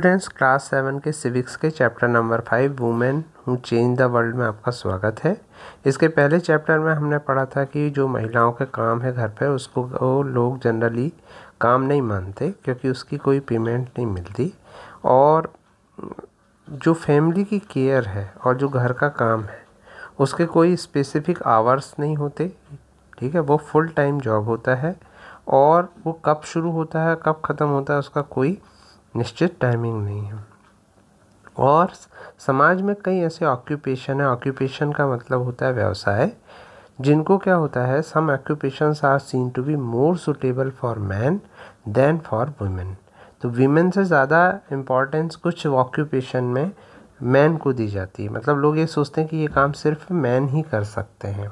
Students class seven के civics के chapter number five women who change the world में आपका स्वागत है इसके पहले चैप्टर में हमने पढ़ा था कि जो महिलाओं के काम है घर पे उसको वो लोग जनरली काम नहीं मानते क्योंकि उसकी कोई पेमेंट नहीं मिलती और जो फैमिली की केयर है और जो घर का काम है उसके कोई स्पेसिफिक आवर्स नहीं होते ठीक है वो फुल टाइम जॉब होता है और वो कब शुरू होता है कब ख़त्म होता है उसका कोई निश्चित टाइमिंग नहीं है और समाज में कई ऐसे ऑक्यूपेशन है ऑक्यूपेशन का मतलब होता है व्यवसाय जिनको क्या होता है some occupations are seen to be more suitable for man than for women तो वीमेन से ज़्यादा इम्पोर्टेंस कुछ ऑक्यूपेशन में मैन को दी जाती है मतलब लोग ये सोचते हैं कि ये काम सिर्फ मैन ही कर सकते हैं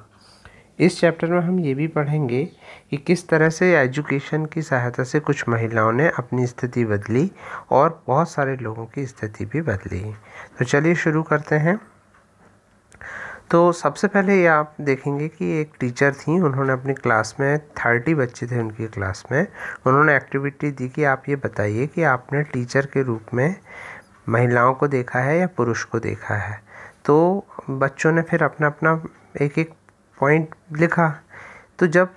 इस चैप्टर में हम ये भी पढ़ेंगे कि किस तरह से एजुकेशन की सहायता से कुछ महिलाओं ने अपनी स्थिति बदली और बहुत सारे लोगों की स्थिति भी बदली तो चलिए शुरू करते हैं तो सबसे पहले ये आप देखेंगे कि एक टीचर थी उन्होंने अपनी क्लास में थर्टी बच्चे थे उनकी क्लास में उन्होंने एक्टिविटी दी कि आप ये बताइए कि आपने टीचर के रूप में महिलाओं को देखा है या पुरुष को देखा है तो बच्चों ने फिर अपना अपना एक एक पॉइंट लिखा तो जब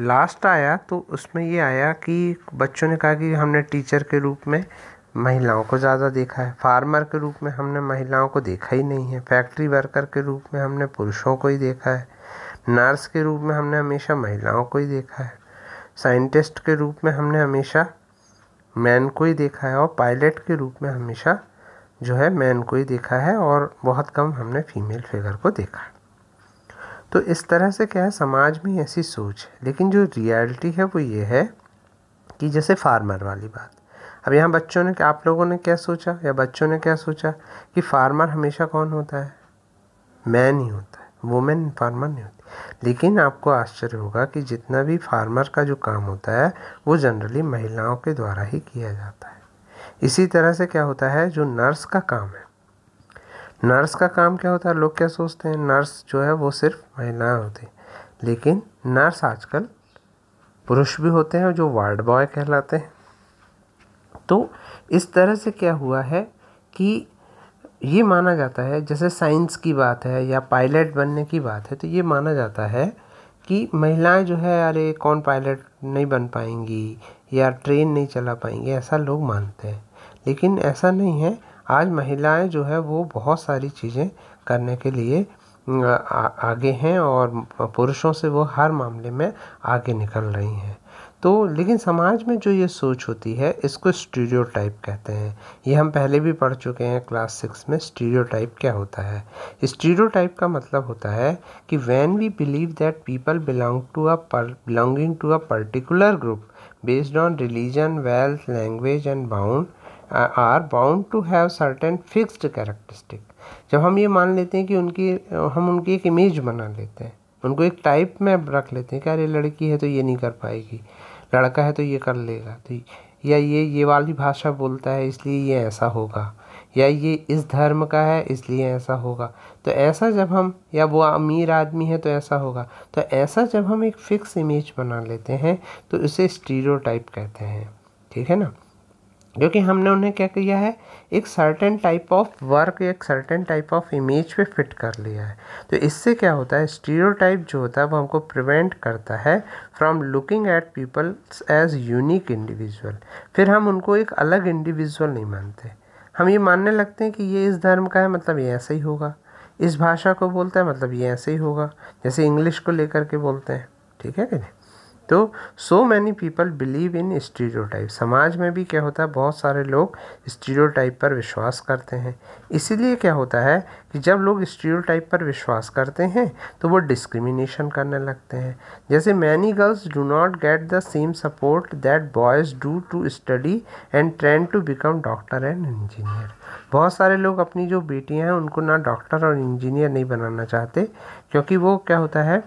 लास्ट आया तो उसमें ये आया कि बच्चों ने कहा कि हमने टीचर के रूप में महिलाओं को ज़्यादा देखा है फार्मर के रूप में हमने महिलाओं को देखा ही नहीं है फैक्ट्री वर्कर के रूप में हमने पुरुषों को ही देखा है नर्स के रूप में हमने हमेशा महिलाओं को ही देखा है साइंटिस्ट के रूप में हमने हमेशा मैन को ही देखा है और पायलट के रूप में हमेशा जो है मैन को ही देखा है और बहुत कम हमने फीमेल फिगर को देखा है तो इस तरह से क्या है समाज में ऐसी सोच है लेकिन जो रियलिटी है वो ये है कि जैसे फार्मर वाली बात अब यहाँ बच्चों ने आप लोगों ने क्या सोचा या बच्चों ने क्या सोचा कि फार्मर हमेशा कौन होता है मैन ही होता है वुमेन फार्मर नहीं होती लेकिन आपको आश्चर्य होगा कि जितना भी फार्मर का जो काम होता है वो जनरली महिलाओं के द्वारा ही किया जाता है इसी तरह से क्या होता है जो नर्स का काम है नर्स का काम क्या होता है लोग क्या सोचते हैं नर्स जो है वो सिर्फ महिलाएं होती लेकिन नर्स आजकल पुरुष भी होते हैं जो वार्ड बॉय कहलाते हैं तो इस तरह से क्या हुआ है कि ये माना जाता है जैसे साइंस की बात है या पायलट बनने की बात है तो ये माना जाता है कि महिलाएं जो है अरे कौन पायलट नहीं बन पाएंगी या ट्रेन नहीं चला पाएंगी ऐसा लोग मानते हैं लेकिन ऐसा नहीं है आज महिलाएं जो है वो बहुत सारी चीज़ें करने के लिए आगे हैं और पुरुषों से वो हर मामले में आगे निकल रही हैं तो लेकिन समाज में जो ये सोच होती है इसको टाइप कहते हैं ये हम पहले भी पढ़ चुके हैं क्लास सिक्स में टाइप क्या होता है टाइप का मतलब होता है कि when we believe that people belong to a belonging to a particular group based on religion wealth language and bound are bound to have certain fixed characteristic जब हम ये मान लेते हैं कि उनकी हम उनकी एक इमेज बना लेते हैं उनको एक टाइप में रख लेते हैं कि अरे लड़की है तो ये नहीं कर पाएगी लड़का है तो ये कर लेगा तो या ये ये वाली भाषा बोलता है इसलिए ये ऐसा होगा या ये इस धर्म का है इसलिए ऐसा होगा तो ऐसा जब हम या वो अमीर आदमी है तो ऐसा होगा तो ऐसा जब हम एक फ़िक्स इमेज बना लेते हैं तो इसे स्टीरियोटाइप कहते हैं ठीक है ना क्योंकि हमने उन्हें क्या किया है एक सर्टेन टाइप ऑफ वर्क एक सर्टेन टाइप ऑफ इमेज पे फिट कर लिया है तो इससे क्या होता है स्टीरियोटाइप जो होता है वो हमको प्रिवेंट करता है from looking at peoples as unique individual फिर हम उनको एक अलग इंडिविजुअल नहीं मानते हम ये मानने लगते हैं कि ये इस धर्म का है मतलब ये ऐसे ही होगा इस भाषा को बोलता है मतलब ये ऐसे ही होगा जैसे इंग्लिश को लेकर के बोलते हैं ठीक है कि नहीं तो so many people believe in stereotype समाज में भी क्या होता है बहुत सारे लोग स्टीरियोटाइप पर विश्वास करते हैं इसीलिए क्या होता है कि जब लोग स्टीरियोटाइप पर विश्वास करते हैं तो वो डिस्क्रिमिनेशन करने लगते हैं जैसे many girls do not get the same support that boys do to study and trained to become doctor and engineer बहुत सारे लोग अपनी जो बेटियाँ हैं उनको ना डॉक्टर और इंजीनियर नहीं बनाना चाहते क्योंकि वो क्या होता है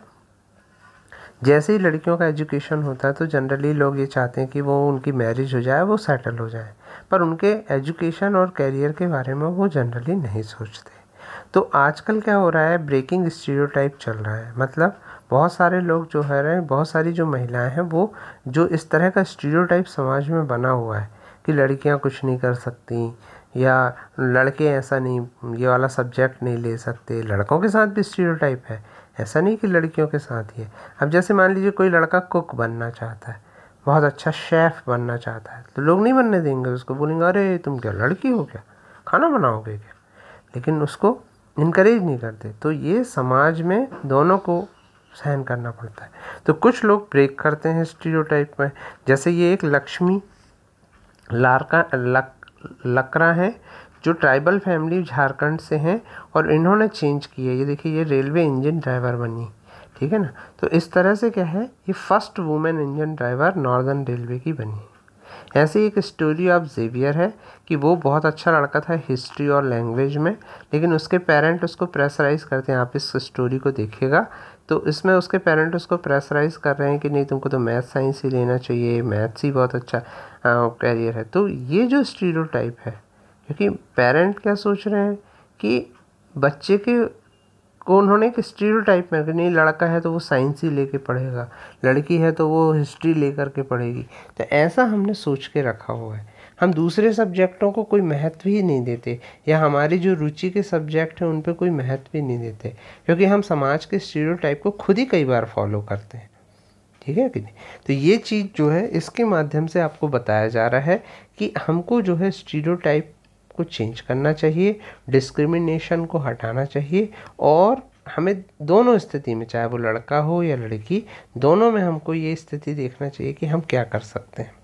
जैसे ही लड़कियों का एजुकेशन होता है तो जनरली लोग ये चाहते हैं कि वो उनकी मैरिज हो जाए वो सेटल हो जाए पर उनके एजुकेशन और कैरियर के बारे में वो जनरली नहीं सोचते तो आजकल क्या हो रहा है ब्रेकिंग स्टीरियो चल रहा है मतलब बहुत सारे लोग जो है रहे बहुत सारी जो महिलाएं हैं वो जो इस तरह का स्टीरियो समाज में बना हुआ है कि लड़कियां कुछ नहीं कर सकती या लड़के ऐसा नहीं ये वाला सब्जेक्ट नहीं ले सकते लड़कों के साथ भी स्टीरियो है ऐसा नहीं कि लड़कियों के साथ ही है अब जैसे मान लीजिए कोई लड़का कुक बनना चाहता है बहुत अच्छा शेफ़ बनना चाहता है तो लोग नहीं बनने देंगे उसको बोलेंगे अरे तुम क्या लड़की हो क्या खाना बनाओगे क्या लेकिन उसको इनक्रेज नहीं करते तो ये समाज में दोनों को सहन करना पड़ता है तो कुछ लोग ब्रेक करते हैं टाइप में जैसे ये एक लक्ष्मी लारका लक लकरा है जो ट्राइबल फैमिली झारखंड से हैं और इन्होंने चेंज किया ये देखिए ये रेलवे इंजन ड्राइवर बनी ठीक है ना तो इस तरह से क्या है ये first women engine driver northern railway की बनी ऐसी एक स्टोरी ऑफ जेवियर है कि वो बहुत अच्छा लड़का था हिस्ट्री और लैंग्वेज में लेकिन उसके पेरेंट उसको प्रेसराइज़ करते हैं आप इस स्टोरी को देखिएगा तो इसमें उसके पेरेंट उसको प्रेसराइज कर रहे हैं कि नहीं तुमको तो मैथ साइंस ही लेना चाहिए मैथ्स ही बहुत अच्छा कैरियर है तो ये जो स्टीरियो है क्योंकि पेरेंट क्या सोच रहे हैं कि बच्चे के को उन्होंने एक स्टीरियो टाइप में कि नहीं लड़का है तो वो साइंस ही लेके पढ़ेगा लड़की है तो वो हिस्ट्री लेकर के पढ़ेगी तो ऐसा हमने सोच के रखा हुआ है हम दूसरे सब्जेक्टों को कोई महत्व ही नहीं देते या हमारी जो रुचि के सब्जेक्ट हैं उन पर कोई महत्व ही नहीं देते क्योंकि हम समाज के स्टीरियो टाइप को खुद ही कई बार फॉलो करते हैं ठीक है कि नहीं तो ये चीज़ जो है इसके माध्यम से आपको बताया जा रहा है कि हमको जो है स्टीरियो टाइप को चेंज करना चाहिए डिस्क्रिमिनेशन को हटाना चाहिए और हमें दोनों स्थिति में चाहे वो लड़का हो या लड़की दोनों में हमको ये स्थिति देखना चाहिए कि हम क्या कर सकते हैं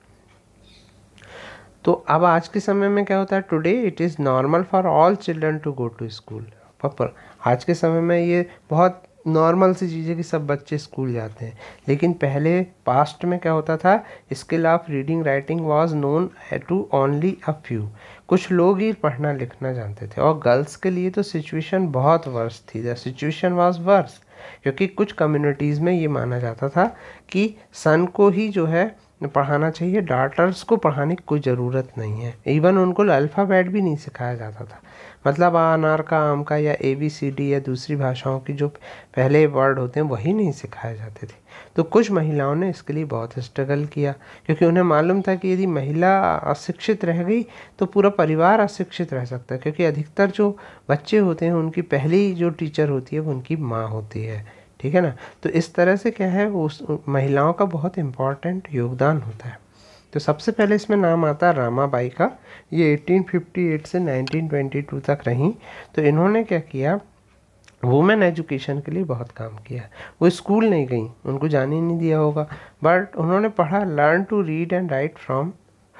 तो अब आज के समय में क्या होता है today it is normal for all children to go to school पर आज के समय में ये बहुत नॉर्मल सी चीज है कि सब बच्चे स्कूल जाते हैं लेकिन पहले पास्ट में क्या होता था skill of reading writing was known to only a few कुछ लोग ही पढ़ना लिखना जानते थे और गर्ल्स के लिए तो सिचुएशन बहुत वर्स थी द सिचुएशन वॉज वर्स क्योंकि कुछ कम्युनिटीज़ में ये माना जाता था कि सन को ही जो है पढ़ाना चाहिए डाटर्स को पढ़ाने की कोई ज़रूरत नहीं है इवन उनको अल्फ़ाबेट भी नहीं सिखाया जाता था मतलब आ अनार का आम का या ए बी सी डी या दूसरी भाषाओं की जो पहले वर्ड होते हैं वही नहीं सिखाए जाते थे तो कुछ महिलाओं ने इसके लिए बहुत स्ट्रगल किया क्योंकि उन्हें मालूम था कि यदि महिला अशिक्षित रह गई तो पूरा परिवार अशिक्षित रह सकता है क्योंकि अधिकतर जो बच्चे होते हैं उनकी पहली जो टीचर होती है वो उनकी माँ होती है ठीक है ना तो इस तरह से क्या है उस महिलाओं का बहुत इम्पॉर्टेंट योगदान होता है तो सबसे पहले इसमें नाम आता है रामाबाई का ये 1858 से 1922 तक रहीं तो इन्होंने क्या किया वुमेन एजुकेशन के लिए बहुत काम किया वो स्कूल नहीं गई उनको जाने नहीं दिया होगा बट उन्होंने पढ़ा learn to read and write from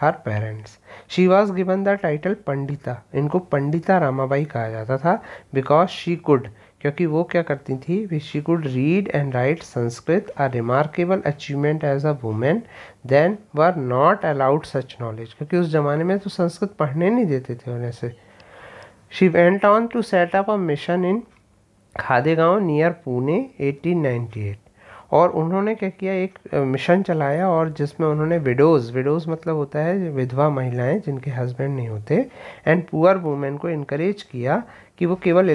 her parents she was given the title Pandita इनको पंडिता रामाबाई कहा जाता था बिकॉज शी कुड क्योंकि वो क्या करती थी we she could read and write Sanskrit a remarkable achievement as a women then were not allowed such knowledge क्योंकि उस ज़माने में तो संस्कृत पढ़ने नहीं देते थे उन्हें से she went on to set up a mission in Khadegaon near Pune 1898 और उन्होंने क्या किया एक मिशन चलाया और जिसमें उन्होंने विडोज़ विडोज़ मतलब होता है विधवा महिलाएं जिनके हस्बैंड नहीं होते एंड पुअर वुमेन को इनक्रेज किया कि वो केवल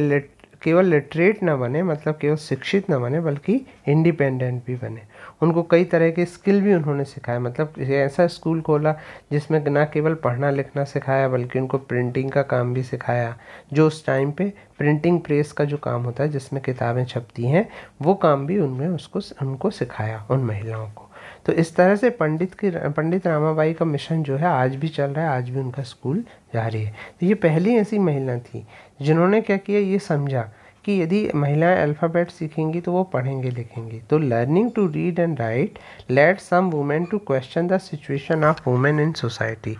केवल लिटरेट ना बने मतलब केवल शिक्षित ना बने बल्कि इंडिपेंडेंट भी बने उनको कई तरह के स्किल भी उन्होंने सिखाए मतलब ऐसा स्कूल खोला जिसमें ना केवल पढ़ना लिखना सिखाया बल्कि उनको प्रिंटिंग का काम भी सिखाया जो उस टाइम पे प्रिंटिंग प्रेस का जो काम होता है जिसमें किताबें छपती हैं वो काम भी उनमें उसको उनको सिखाया उन महिलाओं को तो इस तरह से पंडित की पंडित रामाबाई का मिशन जो है आज भी चल रहा है आज भी उनका स्कूल जारी है तो ये पहली ऐसी महिला थी जिन्होंने क्या किया ये समझा कि यदि महिलाएं अल्फ़ाबेट सीखेंगी तो वो पढ़ेंगे लिखेंगी तो learning to read and write let some women to question the situation of women in society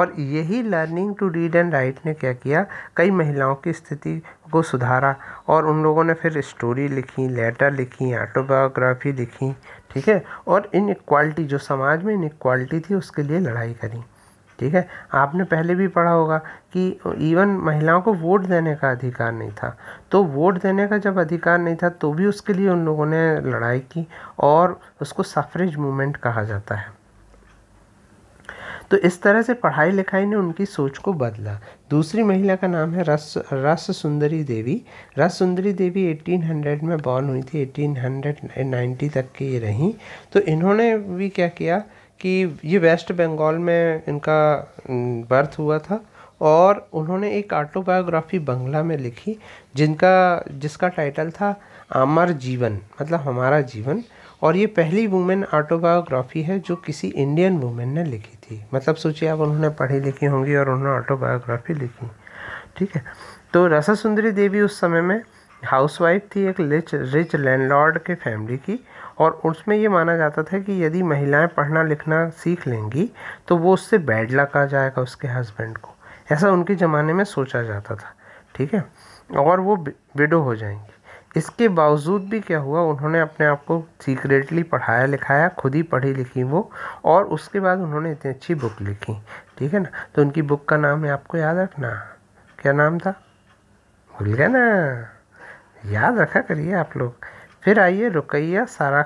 और यही learning to read and write ने क्या किया कई महिलाओं की स्थिति को सुधारा और उन लोगों ने फिर स्टोरी लिखी लेटर लिखी ऑटोबायोग्राफी लिखी ठीक है और इन इक्वालिटी जो समाज में इन इक्वालिटी थी उसके लिए लड़ाई करी ठीक है आपने पहले भी पढ़ा होगा कि इवन महिलाओं को वोट देने का अधिकार नहीं था तो वोट देने का जब अधिकार नहीं था तो भी उसके लिए उन लोगों ने लड़ाई की और उसको सफरेज मूवमेंट कहा जाता है तो इस तरह से पढ़ाई लिखाई ने उनकी सोच को बदला दूसरी महिला का नाम है रस रस सुंदरी देवी रस सुंदरी देवी 1800 में बॉर्न हुई थी 1890 तक की रहीं तो इन्होंने भी क्या किया कि ये वेस्ट बंगाल में इनका बर्थ हुआ था और उन्होंने एक ऑटोबायोग्राफी बंगला में लिखी जिनका जिसका टाइटल था आमर जीवन मतलब हमारा जीवन और ये पहली वुमेन ऑटोबायोग्राफी है जो किसी इंडियन वुमेन ने लिखी थी मतलब सोचिए आप उन्होंने पढ़ी लिखी होंगी और उन्होंने ऑटोबायोग्राफी लिखी ठीक है तो रसा सुंदरी देवी उस समय में हाउसवाइफ थी एक रिच रिच लैंडलॉर्ड के फैमिली की और उसमें ये माना जाता था कि यदि महिलाएं पढ़ना लिखना सीख लेंगी तो वो उससे बैड लक आ जाएगा उसके हस्बैंड को ऐसा उनके ज़माने में सोचा जाता था ठीक है और वो विडो हो जाएंगी इसके बावजूद भी क्या हुआ उन्होंने अपने आप को सीक्रेटली पढ़ाया लिखाया खुद ही पढ़ी लिखी वो और उसके बाद उन्होंने इतनी अच्छी बुक लिखी ठीक है ना तो उनकी बुक का नाम है आपको याद रखना क्या नाम था भूल गया ना याद रखा करिए आप लोग फिर आइए रुकैया सारा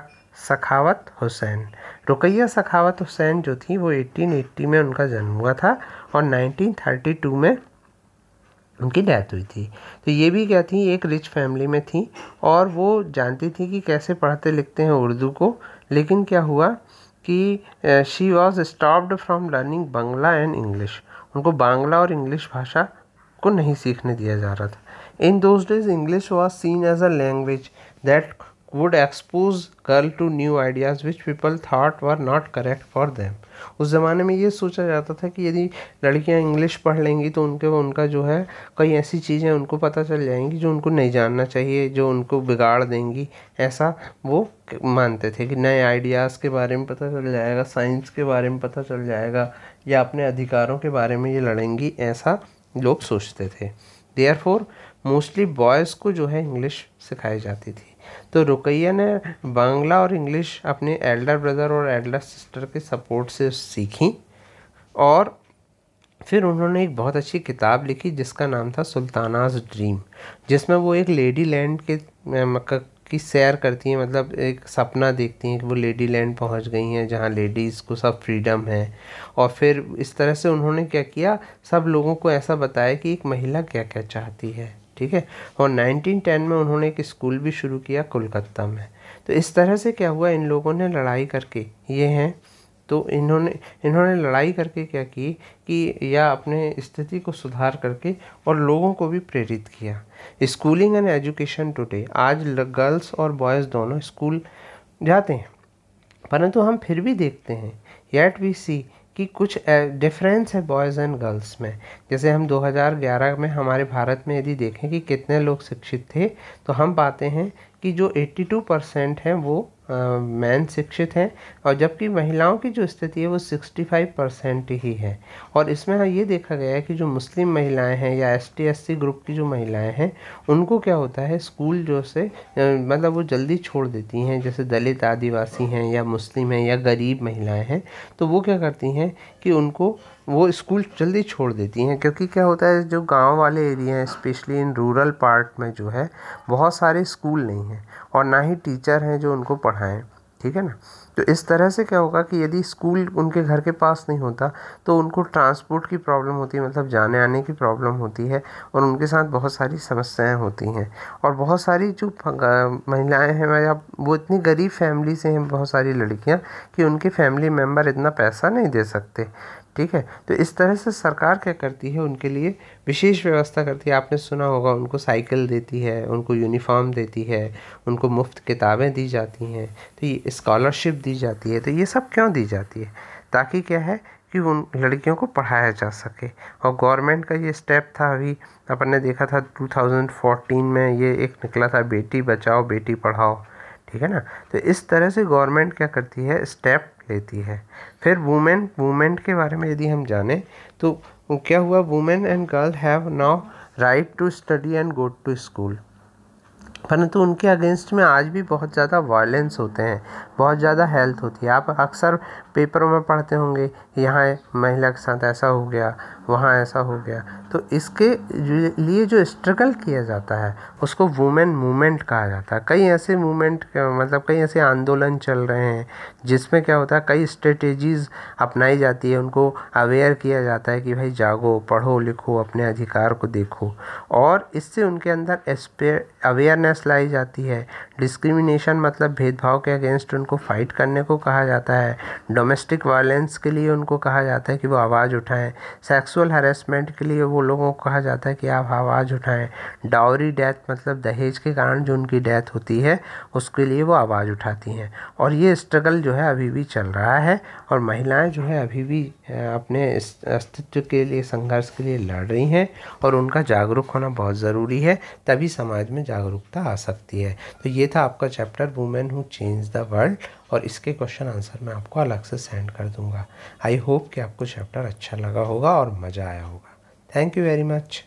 सखावत हुसैन रुकैया सखावत हुसैन जो थी वो 1880 में उनका जन्म हुआ था और 1932 में उनकी डेथ हुई थी तो ये भी क्या थी एक रिच फैमिली में थी और वो जानती थी कि कैसे पढ़ते लिखते हैं उर्दू को लेकिन क्या हुआ कि she was stopped from learning Bangla and English उनको बांग्ला और इंग्लिश भाषा को नहीं सीखने दिया जा रहा था In those days, English was seen as a language that would expose girl to new ideas which people thought were not correct for them. उस ज़माने में ये सोचा जाता था कि यदि लड़कियां इंग्लिश पढ़ लेंगी तो उनके उनका जो है कई ऐसी चीज़ें उनको पता चल जाएंगी जो उनको नहीं जानना चाहिए जो उनको बिगाड़ देंगी ऐसा वो मानते थे कि नए आइडियाज़ के बारे में पता चल जाएगा साइंस के बारे में पता चल जाएगा या अपने अधिकारों के बारे में ये लड़ेंगी ऐसा लोग सोचते थे देयर मोस्टली बॉयज़ को जो है इंग्लिश सिखाई जाती थी तो रुकैया ने बांग्ला और इंग्लिश अपने एल्डर ब्रदर और एल्डर सिस्टर के सपोर्ट से सीखी और फिर उन्होंने एक बहुत अच्छी किताब लिखी जिसका नाम था सुल्तानाज ड्रीम जिसमें वो एक लेडी लैंड के की सैर करती हैं मतलब एक सपना देखती हैं कि वो लेडी लैंड पहुंच गई हैं जहां लेडीज़ को सब फ्रीडम है और फिर इस तरह से उन्होंने क्या किया सब लोगों को ऐसा बताया कि एक महिला क्या क्या चाहती है ठीक है और 1910 में उन्होंने एक स्कूल भी शुरू किया कोलकाता में तो इस तरह से क्या हुआ इन लोगों ने लड़ाई करके ये हैं तो इन्होंने इन्होंने लड़ाई करके क्या की कि या अपने स्थिति को सुधार करके और लोगों को भी प्रेरित किया स्कूलिंग एंड एजुकेशन टुडे आज गर्ल्स और बॉयज़ दोनों स्कूल जाते हैं परंतु हम फिर भी देखते हैं येट वी सी कि कुछ डिफरेंस है बॉयज़ एंड गर्ल्स में जैसे हम 2011 में हमारे भारत में यदि देखें कि कितने लोग शिक्षित थे तो हम पाते हैं कि जो 82 परसेंट हैं वो मैन शिक्षित हैं और जबकि महिलाओं की जो स्थिति है वो 65 परसेंट ही है और इसमें हाँ ये देखा गया है कि जो मुस्लिम महिलाएं हैं या एस टी ग्रुप की जो महिलाएं हैं उनको क्या होता है स्कूल जो से मतलब वो जल्दी छोड़ देती हैं जैसे दलित आदिवासी हैं या मुस्लिम हैं या गरीब महिलाएँ हैं तो वो क्या करती हैं कि उनको वो स्कूल जल्दी छोड़ देती हैं क्योंकि क्या होता है जो गांव वाले एरिया हैं स्पेशली इन रूरल पार्ट में जो है बहुत सारे स्कूल नहीं हैं और ना ही टीचर हैं जो उनको पढ़ाएं ठीक है ना तो इस तरह से क्या होगा कि यदि स्कूल उनके घर के पास नहीं होता तो उनको ट्रांसपोर्ट की प्रॉब्लम होती है मतलब जाने आने की प्रॉब्लम होती है और उनके साथ बहुत सारी समस्याएं होती हैं और बहुत सारी जो महिलाएं हैं मैं वो इतनी गरीब फैमिली से हैं बहुत सारी लड़कियां कि उनके फैमिली मेम्बर इतना पैसा नहीं दे सकते ठीक है तो इस तरह से सरकार क्या करती है उनके लिए विशेष व्यवस्था करती है आपने सुना होगा उनको साइकिल देती है उनको यूनिफॉर्म देती है उनको मुफ्त किताबें दी जाती हैं तो ये स्कॉलरशिप दी जाती है तो ये सब क्यों दी जाती है ताकि क्या है कि उन लड़कियों को पढ़ाया जा सके और गवर्नमेंट का ये स्टेप था अभी अपन ने देखा था 2014 में ये एक निकला था बेटी बचाओ बेटी पढ़ाओ ठीक है ना तो इस तरह से गवर्नमेंट क्या करती है स्टेप लेती है फिर वुमेन वुमेन के बारे में यदि हम जाने तो क्या हुआ women and girl have now right to study and go to school परंतु उनके अगेंस्ट में आज भी बहुत ज़्यादा वायलेंस होते हैं बहुत ज़्यादा हेल्थ होती है आप अक्सर पेपरों में पढ़ते होंगे यहाँ महिला के साथ ऐसा हो गया वहाँ ऐसा हो गया तो इसके लिए जो स्ट्रगल किया जाता है उसको वुमेन मूवमेंट कहा जाता है कई ऐसे मूवमेंट मतलब कई ऐसे आंदोलन चल रहे हैं जिसमें क्या होता है कई स्ट्रेटेजीज़ अपनाई जाती है उनको अवेयर किया जाता है कि भाई जागो पढ़ो लिखो अपने अधिकार को देखो और इससे उनके अंदर अवेयरनेस लाई जाती है डिस्क्रिमिनेशन मतलब भेदभाव के अगेंस्ट उनको उनको फ़ाइट करने को कहा जाता है डोमेस्टिक वायलेंस के लिए उनको कहा जाता है कि वो आवाज़ उठाएं सेक्सुअल हरेसमेंट के लिए वो लोगों को कहा जाता है कि आप आवाज़ उठाएं डाउरी डेथ मतलब दहेज के कारण जो उनकी डेथ होती है उसके लिए वो आवाज़ उठाती हैं और ये स्ट्रगल जो है अभी भी चल रहा है और महिलाएं जो है अभी भी अपने अस्तित्व के लिए संघर्ष के लिए लड़ रही हैं और उनका जागरूक होना बहुत ज़रूरी है तभी समाज में जागरूकता आ सकती है तो ये था आपका chapter women who change the world और इसके क्वेश्चन आंसर मैं आपको अलग से सेंड कर दूंगा आई होप कि आपको चैप्टर अच्छा लगा होगा और मज़ा आया होगा थैंक यू वेरी मच